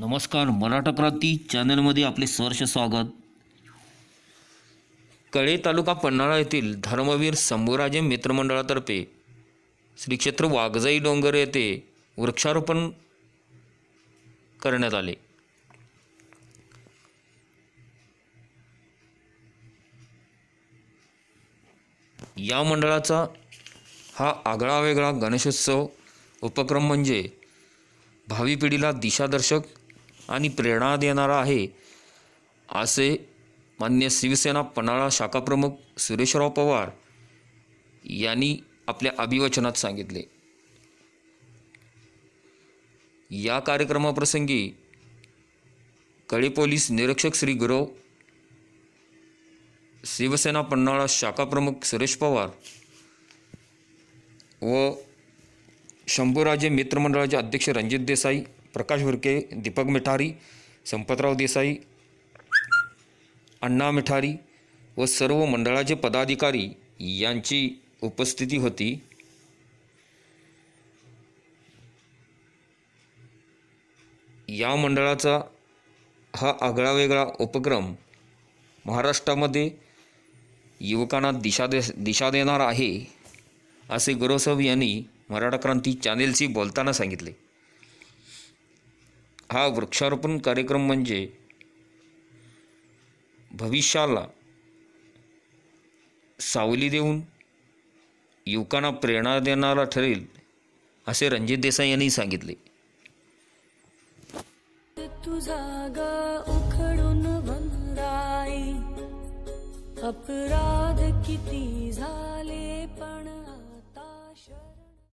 नमस्कार मराठा क्रांती चॅनलमध्ये आपले सहर्ष स्वागत कळे तालुका पन्हाळा येथील धर्मवीर शंभूराजे मित्रमंडळातर्फे श्री क्षेत्र वाघजाई डोंगर येथे वृक्षारोपण करण्यात आले या मंडळाचा हा आगळावेगळा गणेशोत्सव उपक्रम म्हणजे भावी पिढीला दिशादर्शक आणि प्रेरणा देणारा आहे असे मान्य शिवसेना पन्हाळा शाखाप्रमुख सुरेशराव पवार यांनी आपल्या अभिवचनात सांगितले या कार्यक्रमाप्रसंगी कळे पोलीस निरीक्षक श्री गुरव शिवसेना पन्हाळा शाखाप्रमुख सुरेश पवार व शंभूराजे मित्रमंडळाचे अध्यक्ष रणजित देसाई प्रकाश विरके दीपक मिठारी संपतराव देसाई अण्णा मिठारी व सर्व मंडळाचे पदाधिकारी यांची उपस्थिती होती या मंडळाचा हा वेगळा उपक्रम महाराष्ट्रामध्ये युवकांना दिशा दे दिशा देणार आहे असे गुरुसाहेब यांनी मराठा क्रांती चॅनेलशी बोलताना सांगितले हा वृक्षारोपण कार्यक्रम म्हणजे भविष्याला सावली देऊन युवकांना प्रेरणा देणारा ठरेल असे रणजित देसाई यांनी सांगितले अपराध किती झाला